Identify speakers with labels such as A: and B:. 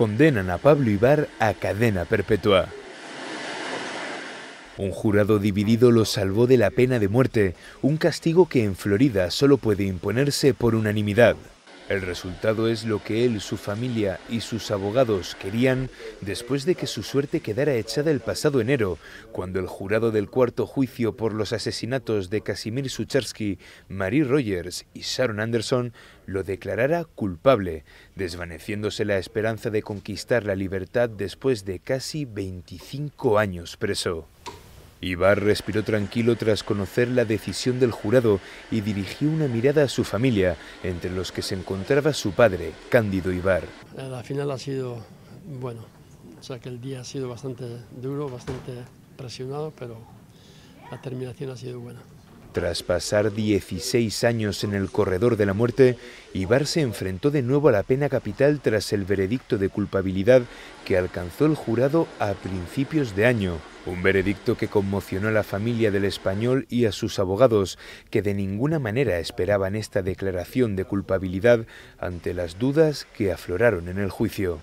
A: condenan a Pablo Ibar a cadena perpetua. Un jurado dividido lo salvó de la pena de muerte, un castigo que en Florida solo puede imponerse por unanimidad. El resultado es lo que él, su familia y sus abogados querían después de que su suerte quedara echada el pasado enero, cuando el jurado del cuarto juicio por los asesinatos de Casimir Sucharsky, Marie Rogers y Sharon Anderson lo declarara culpable, desvaneciéndose la esperanza de conquistar la libertad después de casi 25 años preso. Ibar respiró tranquilo tras conocer la decisión del jurado y dirigió una mirada a su familia, entre los que se encontraba su padre, Cándido Ibar.
B: La final ha sido, bueno, o sea que el día ha sido bastante duro, bastante presionado, pero la terminación ha sido buena.
A: Tras pasar 16 años en el corredor de la muerte, Ibar se enfrentó de nuevo a la pena capital tras el veredicto de culpabilidad que alcanzó el jurado a principios de año. Un veredicto que conmocionó a la familia del español y a sus abogados, que de ninguna manera esperaban esta declaración de culpabilidad ante las dudas que afloraron en el juicio.